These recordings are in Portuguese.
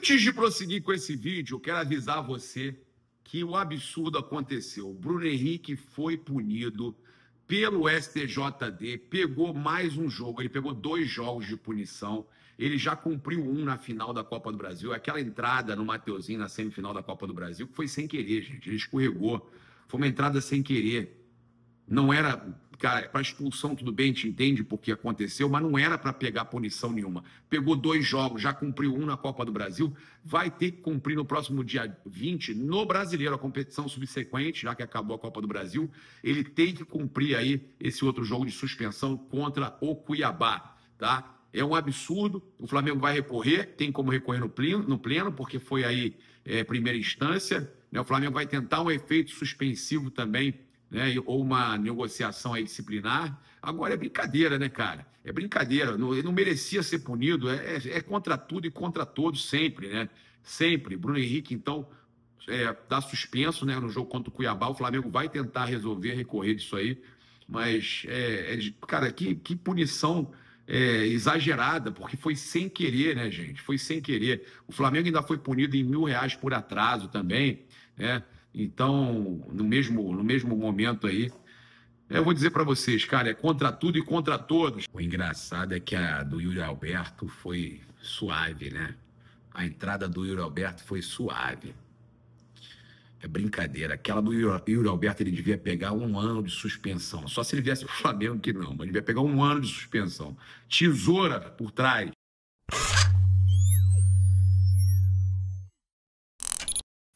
Antes de prosseguir com esse vídeo, quero avisar você que o absurdo aconteceu. O Bruno Henrique foi punido pelo STJD, pegou mais um jogo, ele pegou dois jogos de punição. Ele já cumpriu um na final da Copa do Brasil, aquela entrada no Mateuzinho na semifinal da Copa do Brasil, que foi sem querer, gente. Ele escorregou. Foi uma entrada sem querer. Não era cara, para expulsão tudo bem, te entende porque aconteceu, mas não era para pegar punição nenhuma. Pegou dois jogos, já cumpriu um na Copa do Brasil, vai ter que cumprir no próximo dia 20, no Brasileiro, a competição subsequente, já que acabou a Copa do Brasil, ele tem que cumprir aí esse outro jogo de suspensão contra o Cuiabá, tá? É um absurdo, o Flamengo vai recorrer, tem como recorrer no pleno, no pleno porque foi aí é, primeira instância, né? O Flamengo vai tentar um efeito suspensivo também né, ou uma negociação aí disciplinar. Agora é brincadeira, né, cara? É brincadeira. Não, ele não merecia ser punido. É, é, é, contra tudo e contra todos, sempre, né? Sempre. Bruno Henrique, então, está é, suspenso né, no jogo contra o Cuiabá. O Flamengo vai tentar resolver, recorrer disso aí. Mas, é, é cara, que, que punição. É, exagerada, porque foi sem querer, né, gente? Foi sem querer. O Flamengo ainda foi punido em mil reais por atraso também, né? Então, no mesmo, no mesmo momento aí, eu vou dizer para vocês, cara, é contra tudo e contra todos. O engraçado é que a do Yuri Alberto foi suave, né? A entrada do Yuri Alberto foi suave. É brincadeira. Aquela do Yuri Alberto, ele devia pegar um ano de suspensão. Só se ele viesse o Flamengo que não, mas ele devia pegar um ano de suspensão. Tesoura por trás.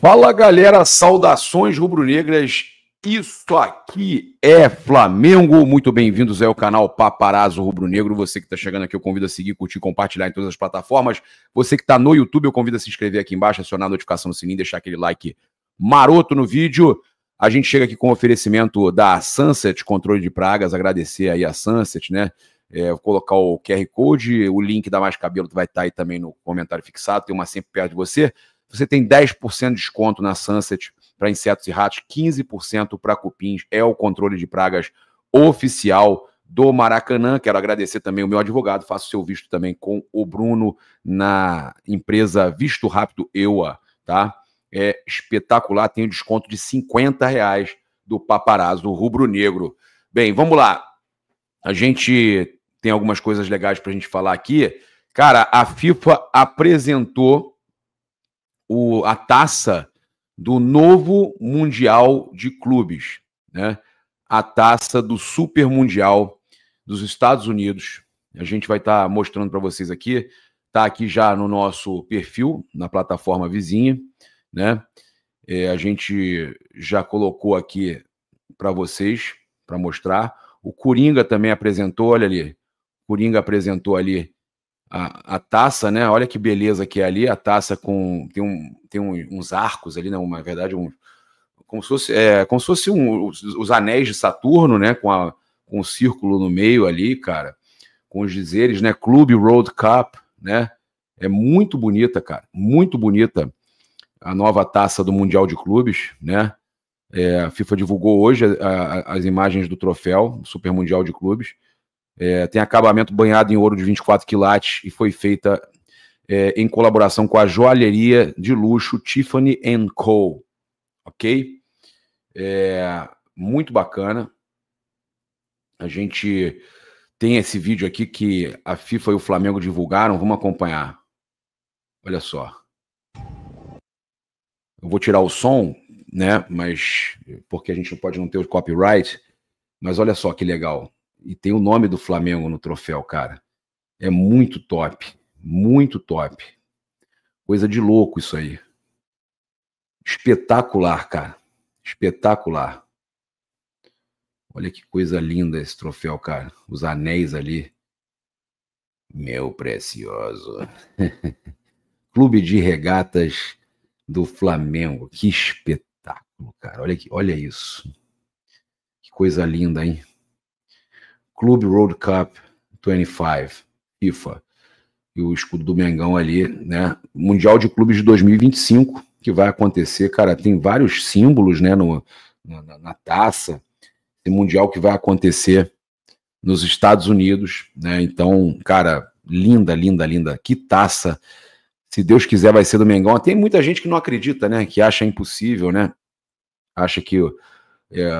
Fala galera, saudações rubro-negras. Isso aqui é Flamengo. Muito bem-vindos ao canal Paparazzo Rubro-Negro. Você que está chegando aqui, eu convido a seguir, curtir, compartilhar em todas as plataformas. Você que está no YouTube, eu convido a se inscrever aqui embaixo, acionar a notificação no sininho, deixar aquele like maroto no vídeo. A gente chega aqui com o oferecimento da Sunset Controle de Pragas. Agradecer aí a Sunset, né? É, vou colocar o QR Code, o link da Mais Cabelo vai estar tá aí também no comentário fixado. Tem uma sempre perto de você. Você tem 10% de desconto na Sunset para insetos e ratos, 15% para cupins. É o controle de pragas oficial do Maracanã. Quero agradecer também o meu advogado. Faço seu visto também com o Bruno na empresa Visto Rápido EUA, tá? É espetacular. Tem um desconto de 50 reais do paparazzo rubro-negro. Bem, vamos lá. A gente tem algumas coisas legais para a gente falar aqui. Cara, a FIFA apresentou o, a taça do novo Mundial de Clubes, né? a taça do Super Mundial dos Estados Unidos. A gente vai estar tá mostrando para vocês aqui, está aqui já no nosso perfil, na plataforma vizinha. Né? É, a gente já colocou aqui para vocês, para mostrar. O Coringa também apresentou, olha ali. Coringa apresentou ali a, a, taça, né? Olha que beleza que é ali, a taça com tem, um, tem um, uns arcos ali, né? Uma, na verdade, um, como se fosse, é, como se fosse um, os, os, anéis de Saturno, né? Com, a, com um círculo no meio ali, cara, com os dizeres, né? Clube Road Cup, né? É muito bonita, cara, muito bonita a nova taça do Mundial de Clubes, né? É, a FIFA divulgou hoje a, as imagens do troféu Super Mundial de Clubes é, tem acabamento banhado em ouro de 24 quilates e foi feita é, em colaboração com a joalheria de luxo Tiffany Co. Ok? É, muito bacana. A gente tem esse vídeo aqui que a FIFA e o Flamengo divulgaram. Vamos acompanhar. Olha só. Eu vou tirar o som, né? Mas porque a gente pode não ter o copyright. Mas olha só que legal e tem o nome do Flamengo no troféu, cara. É muito top, muito top. Coisa de louco isso aí. Espetacular, cara. Espetacular. Olha que coisa linda esse troféu, cara. Os anéis ali. Meu precioso. Clube de Regatas do Flamengo. Que espetáculo, cara. Olha, aqui, olha isso. Que coisa linda, hein? Clube World Cup 25, FIFA. E o escudo do Mengão ali, né? Mundial de Clubes de 2025, que vai acontecer, cara, tem vários símbolos, né, no, na, na taça. Tem mundial que vai acontecer nos Estados Unidos, né? Então, cara, linda, linda, linda. Que taça. Se Deus quiser, vai ser do Mengão. Tem muita gente que não acredita, né? Que acha impossível, né? Acha que é,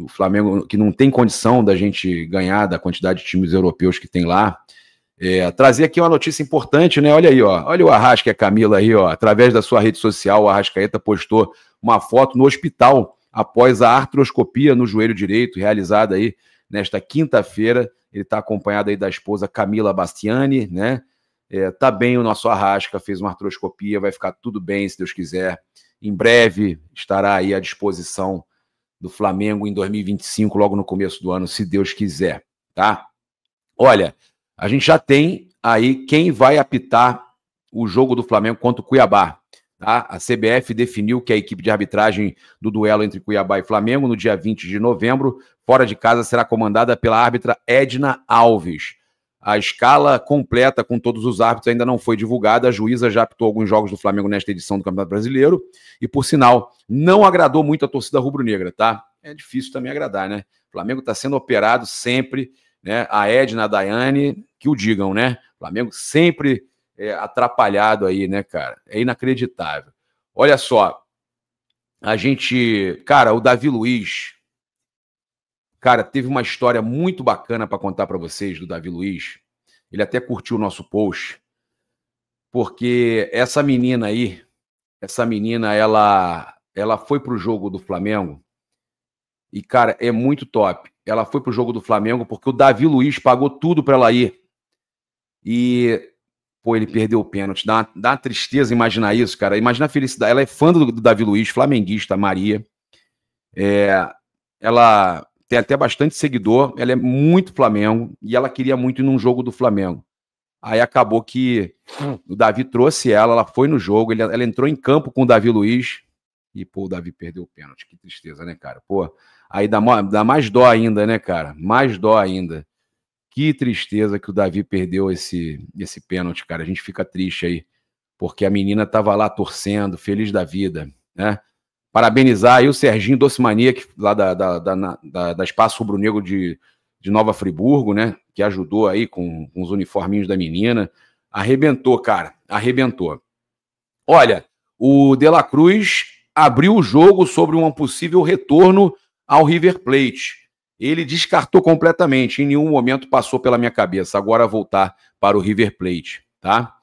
o Flamengo que não tem condição da gente ganhar da quantidade de times europeus que tem lá. É, trazer aqui uma notícia importante, né? Olha aí, ó. Olha o Arrasca e a Camila aí, ó. Através da sua rede social, o Arrascaeta postou uma foto no hospital após a artroscopia no joelho direito, realizada aí nesta quinta-feira. Ele está acompanhado aí da esposa Camila Bastiani, né? É, tá bem o nosso Arrasca, fez uma artroscopia, vai ficar tudo bem, se Deus quiser. Em breve estará aí à disposição do Flamengo em 2025, logo no começo do ano, se Deus quiser, tá? Olha, a gente já tem aí quem vai apitar o jogo do Flamengo contra o Cuiabá. Tá? A CBF definiu que a equipe de arbitragem do duelo entre Cuiabá e Flamengo, no dia 20 de novembro, fora de casa, será comandada pela árbitra Edna Alves. A escala completa com todos os árbitros ainda não foi divulgada. A juíza já apitou alguns jogos do Flamengo nesta edição do Campeonato Brasileiro. E, por sinal, não agradou muito a torcida rubro-negra, tá? É difícil também agradar, né? O Flamengo está sendo operado sempre, né? A Edna, a Daiane, que o digam, né? O Flamengo sempre é, atrapalhado aí, né, cara? É inacreditável. Olha só, a gente. Cara, o Davi Luiz Cara, teve uma história muito bacana para contar para vocês do Davi Luiz. Ele até curtiu o nosso post. Porque essa menina aí, essa menina, ela ela foi pro jogo do Flamengo. E cara, é muito top. Ela foi pro jogo do Flamengo porque o Davi Luiz pagou tudo para ela ir. E pô, ele perdeu o pênalti. Dá, uma, dá uma tristeza imaginar isso, cara. Imagina a felicidade. Ela é fã do, do Davi Luiz, flamenguista, Maria. É, ela tem até bastante seguidor, ela é muito Flamengo e ela queria muito ir num jogo do Flamengo. Aí acabou que hum. o Davi trouxe ela, ela foi no jogo, ele, ela entrou em campo com o Davi Luiz e, pô, o Davi perdeu o pênalti, que tristeza, né, cara? Pô, aí dá, dá mais dó ainda, né, cara? Mais dó ainda. Que tristeza que o Davi perdeu esse, esse pênalti, cara. A gente fica triste aí, porque a menina tava lá torcendo, feliz da vida, né? Parabenizar aí o Serginho Docimania, que, lá da, da, da, da, da Espaço Rubro Negro de, de Nova Friburgo, né? Que ajudou aí com, com os uniforminhos da menina. Arrebentou, cara. Arrebentou. Olha, o De La Cruz abriu o jogo sobre um possível retorno ao River Plate. Ele descartou completamente, em nenhum momento passou pela minha cabeça. Agora voltar para o River Plate, tá?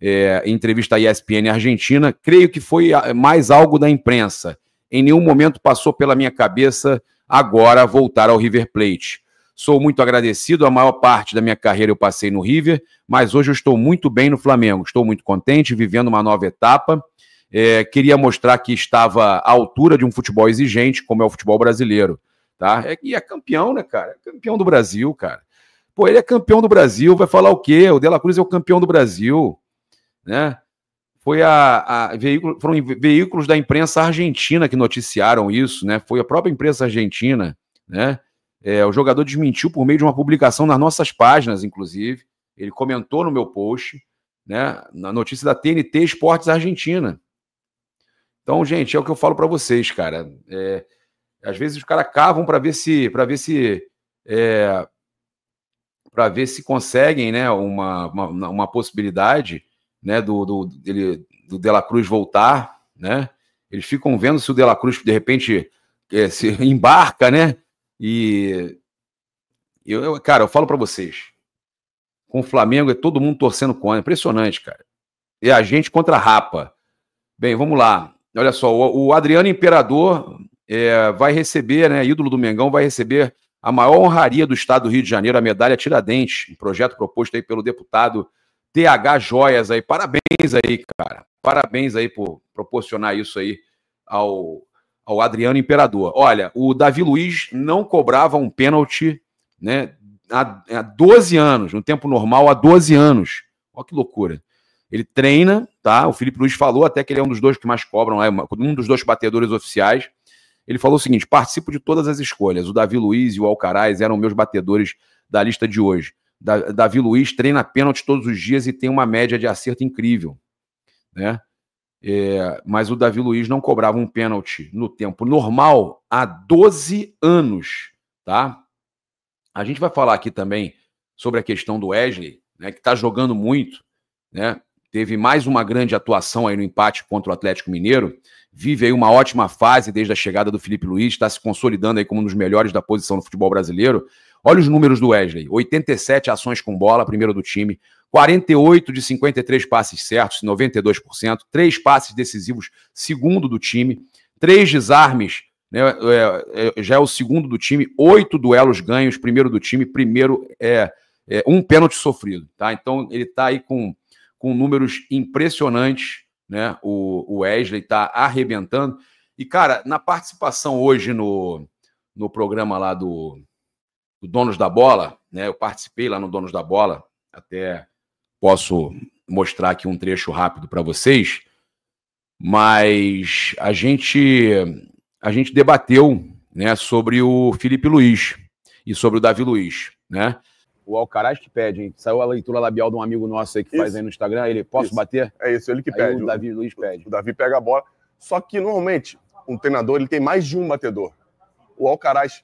é, entrevista à ESPN Argentina, creio que foi ah, mais algo da imprensa. Em nenhum momento passou pela minha cabeça agora voltar ao River Plate. Sou muito agradecido, a maior parte da minha carreira eu passei no River, mas hoje eu estou muito bem no Flamengo. Estou muito contente, vivendo uma nova etapa. É, queria mostrar que estava à altura de um futebol exigente, como é o futebol brasileiro. Tá? É, e é campeão, né, cara? É campeão do Brasil, cara. Pô, ele é campeão do Brasil, vai falar o quê? O De La Cruz é o campeão do Brasil né? Foi a, a veículo, foram veículos da imprensa argentina que noticiaram isso, né? Foi a própria imprensa argentina, né? É, o jogador desmentiu por meio de uma publicação nas nossas páginas, inclusive. Ele comentou no meu post, né? Na notícia da TNT Esportes Argentina. Então, gente, é o que eu falo para vocês, cara. É, às vezes os caras cavam para ver se, para ver se, é, para ver se conseguem, né? Uma, uma, uma possibilidade né, do, do, dele, do De La Cruz voltar, né? Eles ficam vendo se o De La Cruz, de repente, é, se embarca, né? E eu, eu cara, eu falo para vocês, com o Flamengo é todo mundo torcendo contra, impressionante, cara. É a gente contra a rapa. Bem, vamos lá. Olha só, o, o Adriano Imperador é, vai receber, né, ídolo do Mengão, vai receber a maior honraria do Estado do Rio de Janeiro, a medalha Tiradentes, um projeto proposto aí pelo deputado TH Joias aí. Parabéns aí, cara. Parabéns aí por proporcionar isso aí ao, ao Adriano Imperador. Olha, o Davi Luiz não cobrava um pênalti né, há, há 12 anos, no tempo normal, há 12 anos. Olha que loucura. Ele treina, tá? O Felipe Luiz falou até que ele é um dos dois que mais cobram, é um dos dois batedores oficiais. Ele falou o seguinte: participo de todas as escolhas. O Davi Luiz e o Alcaraz eram meus batedores da lista de hoje. Davi Luiz treina pênalti todos os dias e tem uma média de acerto incrível. Né? É, mas o Davi Luiz não cobrava um pênalti no tempo normal há 12 anos. tá? A gente vai falar aqui também sobre a questão do Wesley, né, que está jogando muito, né? teve mais uma grande atuação aí no empate contra o Atlético Mineiro, vive aí uma ótima fase desde a chegada do Felipe Luiz, está se consolidando aí como um dos melhores da posição no futebol brasileiro. Olha os números do Wesley: 87 ações com bola, primeiro do time, 48 de 53 passes certos, 92%, 3 passes decisivos, segundo do time, 3 desarmes, né, é, é, já é o segundo do time, 8 duelos ganhos, primeiro do time, primeiro é, é um pênalti sofrido. Tá? Então ele está aí com, com números impressionantes, né? O, o Wesley está arrebentando. E, cara, na participação hoje no, no programa lá do, do Donos da Bola, né? Eu participei lá no Donos da Bola, até posso mostrar aqui um trecho rápido para vocês, mas a gente a gente debateu, né, sobre o Felipe Luiz e sobre o Davi Luiz, né? O Alcaraz que pede, hein? Saiu a leitura labial de um amigo nosso aí que isso. faz aí no Instagram. Ele, posso isso. bater? É isso, ele que aí pede. O Davi Luiz pede. O Davi pega a bola. Só que normalmente um treinador ele tem mais de um batedor. O Alcaraz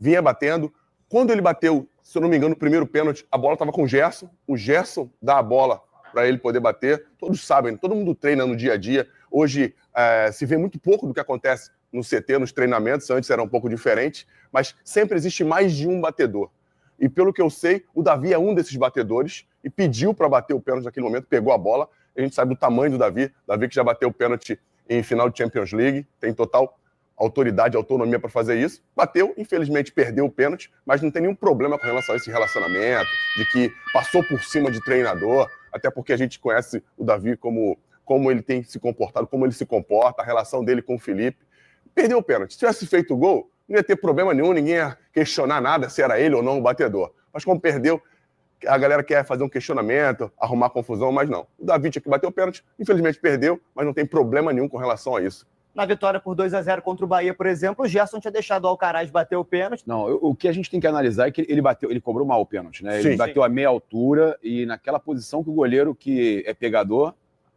vinha batendo, quando ele bateu, se eu não me engano, o primeiro pênalti, a bola estava com o Gerson. O Gerson dá a bola para ele poder bater. Todos sabem, todo mundo treina no dia a dia. Hoje é, se vê muito pouco do que acontece no CT, nos treinamentos, antes era um pouco diferente, mas sempre existe mais de um batedor. E pelo que eu sei, o Davi é um desses batedores e pediu para bater o pênalti naquele momento, pegou a bola. A gente sabe do tamanho do Davi, Davi que já bateu o pênalti em final de Champions League, tem total autoridade, autonomia para fazer isso. Bateu, infelizmente perdeu o pênalti, mas não tem nenhum problema com relação a esse relacionamento, de que passou por cima de treinador, até porque a gente conhece o Davi como, como ele tem se comportado, como ele se comporta, a relação dele com o Felipe. Perdeu o pênalti. Se tivesse feito o gol, não ia ter problema nenhum, ninguém ia questionar nada se era ele ou não o batedor. Mas como perdeu, a galera quer fazer um questionamento, arrumar confusão, mas não. O Davi tinha que bater o pênalti, infelizmente perdeu, mas não tem problema nenhum com relação a isso. Na vitória por 2 a 0 contra o Bahia, por exemplo, o Gerson tinha deixado o Alcaraz bater o pênalti. Não, o que a gente tem que analisar é que ele bateu, ele cobrou mal o pênalti, né? Sim, ele bateu sim. a meia altura e naquela posição que o goleiro que é pegador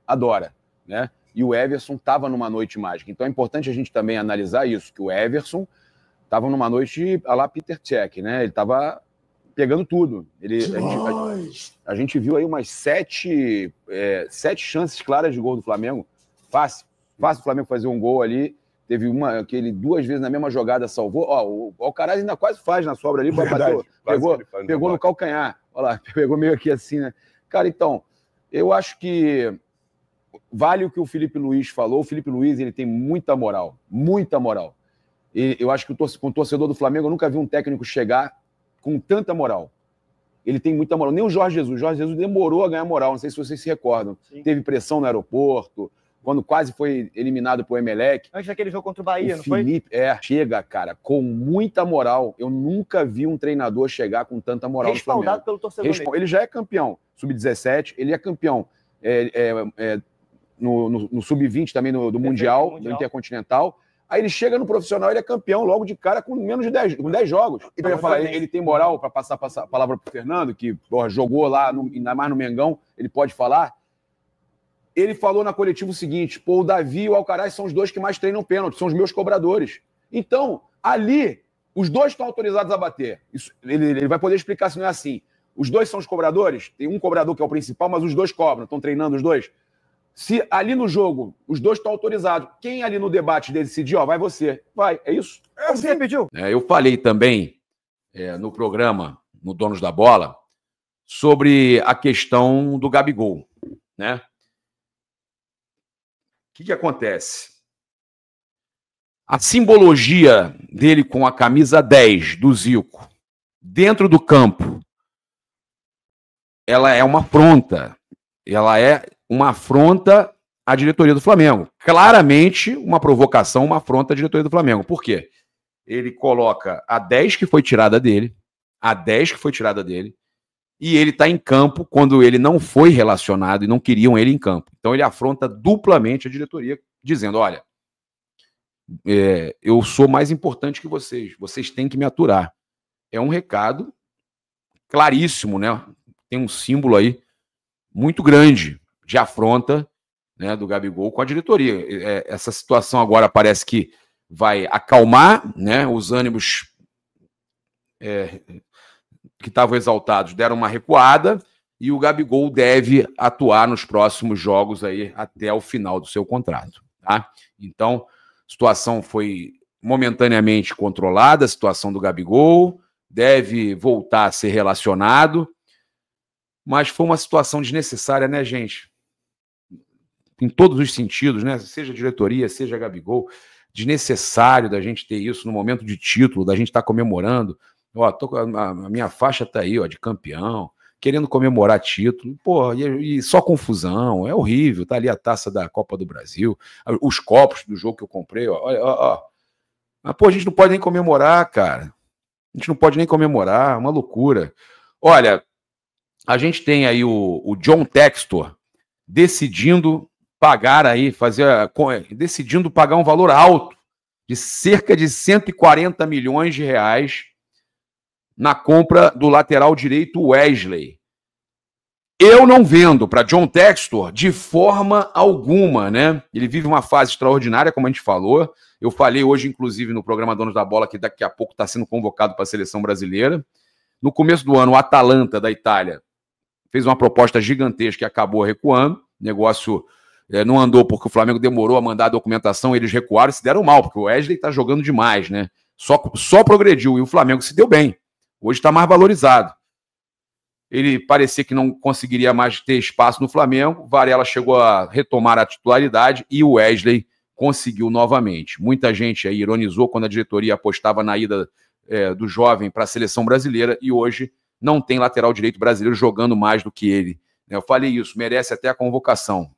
adora, né? E o Everson estava numa noite mágica. Então é importante a gente também analisar isso, que o Everson estava numa noite a lá Peter Cech, né? Ele estava pegando tudo. Ele, a gente, a, a, gente, viu aí umas sete, é, sete chances claras de gol do Flamengo. Fácil. Fácil o Flamengo fazer um gol ali. Teve uma que ele duas vezes na mesma jogada salvou. Ó, o Alcaraz ainda quase faz na sobra ali, Verdade, bateu, pegou, pegou no calcanhar. Olha lá, pegou meio aqui assim, né? Cara, então, eu acho que vale o que o Felipe Luiz falou. O Felipe Luiz, ele tem muita moral, muita moral. E eu acho que com o torcedor do Flamengo, eu nunca vi um técnico chegar com tanta moral. Ele tem muita moral. Nem o Jorge Jesus. O Jorge Jesus demorou a ganhar moral, não sei se vocês se recordam. Sim. Teve pressão no aeroporto, quando quase foi eliminado pro Emelec. Antes daquele jogo contra o Bahia, o não Felipe, foi? É, chega, cara, com muita moral. Eu nunca vi um treinador chegar com tanta moral Respaldado pelo torcedor Respo... Ele já é campeão sub-17, ele é campeão é, é, é, no, no, no sub-20 também no, do, mundial, do Mundial, do Intercontinental. Aí ele chega no profissional, ele é campeão logo de cara com menos de 10, com 10 jogos. Então eu falar, ele, ele tem moral para passar, passar a palavra pro Fernando, que porra, jogou lá, no, ainda mais no Mengão, ele pode falar ele falou na coletiva o seguinte: pô, o Davi e o Alcaraz são os dois que mais treinam pênalti, são os meus cobradores. Então, ali, os dois estão autorizados a bater. Isso, ele, ele, vai poder explicar se não é assim. Os dois são os cobradores, tem um cobrador que é o principal, mas os dois cobram, estão treinando os dois. Se ali no jogo os dois estão autorizados, quem ali no debate decidir, ó, vai você. Vai, é isso? É você é? pediu. É, eu falei também é, no programa, no Donos da Bola, sobre a questão do Gabigol, né? que, que acontece? A simbologia dele com a camisa 10 do Zico dentro do campo, ela é uma afronta. Ela é uma afronta à diretoria do Flamengo. Claramente uma provocação, uma afronta à diretoria do Flamengo. Por quê? Ele coloca a 10 que foi tirada dele, a 10 que foi tirada dele, e ele está em campo quando ele não foi relacionado e não queriam ele em campo. Então ele afronta duplamente a diretoria, dizendo: olha, é, eu sou mais importante que vocês, vocês têm que me aturar. É um recado claríssimo, né? Tem um símbolo aí muito grande de afronta né, do Gabigol com a diretoria. É, essa situação agora parece que vai acalmar né, os ânimos. É, que estavam exaltados deram uma recuada e o Gabigol deve atuar nos próximos jogos aí até o final do seu contrato, tá? Então, situação foi momentaneamente controlada, a situação do Gabigol deve voltar a ser relacionado, mas foi uma situação desnecessária, né, gente? Em todos os sentidos, né? Seja diretoria, seja Gabigol, desnecessário da gente ter isso no momento de título, da gente estar tá comemorando, Ó, tô, a, a minha faixa tá aí, ó, de campeão, querendo comemorar título. Pô, e, e, só confusão, é horrível. Tá ali a taça da Copa do Brasil, os copos do jogo que eu comprei, ó. ó, ó. Mas, pô, a gente não pode nem comemorar, cara. A gente não pode nem comemorar, é uma loucura. Olha, a gente tem aí o, o John Textor decidindo pagar aí, fazer decidindo pagar um valor alto de cerca de 140 milhões de reais na compra do lateral direito Wesley. Eu não vendo para John Textor de forma alguma, né? Ele vive uma fase extraordinária, como a gente falou. Eu falei hoje, inclusive, no programa Donos da Bola, que daqui a pouco está sendo convocado para a seleção brasileira. No começo do ano, o Atalanta da Itália fez uma proposta gigantesca e acabou recuando. O negócio é, não andou porque o Flamengo demorou a mandar a documentação, eles recuaram e se deram mal, porque o Wesley está jogando demais, né? Só, só progrediu e o Flamengo se deu bem. Hoje está mais valorizado. Ele parecia que não conseguiria mais ter espaço no Flamengo. Varela chegou a retomar a titularidade e o Wesley conseguiu novamente. Muita gente aí ironizou quando a diretoria apostava na ida é, do jovem para a seleção brasileira e hoje não tem lateral direito brasileiro jogando mais do que ele. Né? Eu falei isso, merece até a convocação.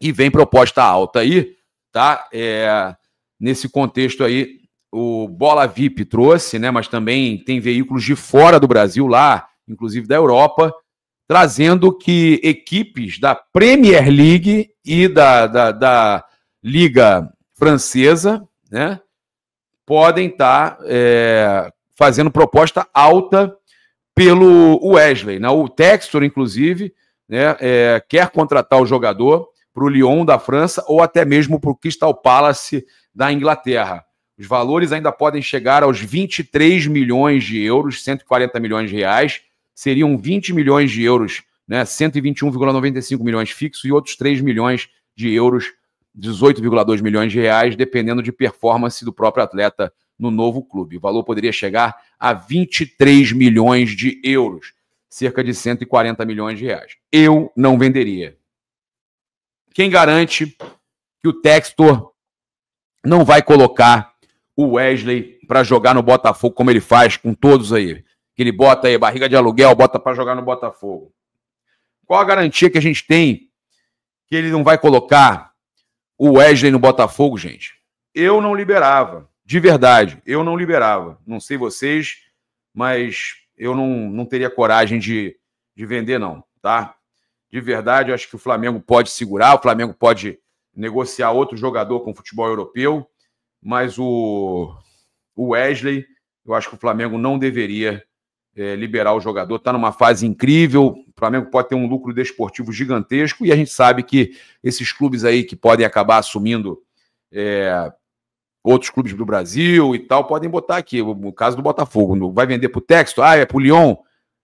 E vem proposta alta aí, tá? É, nesse contexto aí o Bola VIP trouxe, né? Mas também tem veículos de fora do Brasil lá, inclusive da Europa, trazendo que equipes da Premier League e da, da, da Liga Francesa, né? Podem estar tá, é, fazendo proposta alta pelo Wesley. Né? O Textor, inclusive, né, é, quer contratar o jogador para o Lyon da França ou até mesmo para o Crystal Palace da Inglaterra. Os valores ainda podem chegar aos 23 milhões de euros, 140 milhões de reais. Seriam 20 milhões de euros, né? 121,95 milhões fixos e outros 3 milhões de euros, 18,2 milhões de reais, dependendo de performance do próprio atleta no novo clube. O valor poderia chegar a 23 milhões de euros, cerca de 140 milhões de reais. Eu não venderia. Quem garante que o Textor não vai colocar o Wesley para jogar no Botafogo, como ele faz com todos aí. Que ele bota aí barriga de aluguel, bota para jogar no Botafogo. Qual a garantia que a gente tem que ele não vai colocar o Wesley no Botafogo, gente? Eu não liberava, de verdade, eu não liberava. Não sei vocês, mas eu não, não teria coragem de, de vender, não, tá? De verdade, eu acho que o Flamengo pode segurar, o Flamengo pode negociar outro jogador com o futebol europeu mas o, o Wesley, eu acho que o Flamengo não deveria é, liberar o jogador. Está numa fase incrível, o Flamengo pode ter um lucro desportivo gigantesco e a gente sabe que esses clubes aí que podem acabar assumindo é, outros clubes do Brasil e tal, podem botar aqui. O caso do Botafogo, vai vender para o Texto? Ah, é para o Lyon?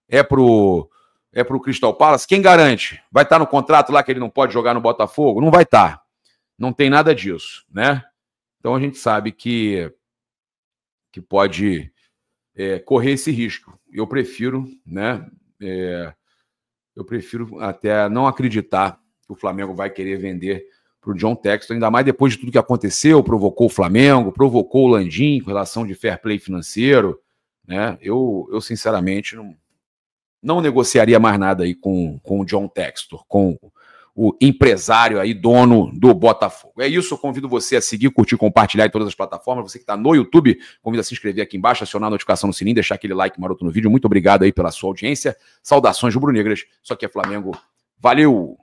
É para o é pro Crystal Palace? Quem garante? Vai estar tá no contrato lá que ele não pode jogar no Botafogo? Não vai estar. Tá. Não tem nada disso, né? Então a gente sabe que, que pode é, correr esse risco. Eu prefiro, né? É, eu prefiro até não acreditar que o Flamengo vai querer vender para o John Texton, ainda mais depois de tudo que aconteceu, provocou o Flamengo, provocou o Landim com relação de fair play financeiro. Né? Eu, eu sinceramente, não, não negociaria mais nada aí com, com o John Textor, com o empresário aí, dono do Botafogo. É isso, eu convido você a seguir, curtir, compartilhar em todas as plataformas. Você que está no YouTube, convido a se inscrever aqui embaixo, acionar a notificação no sininho, deixar aquele like maroto no vídeo. Muito obrigado aí pela sua audiência. Saudações rubro-negras, só que é Flamengo. Valeu!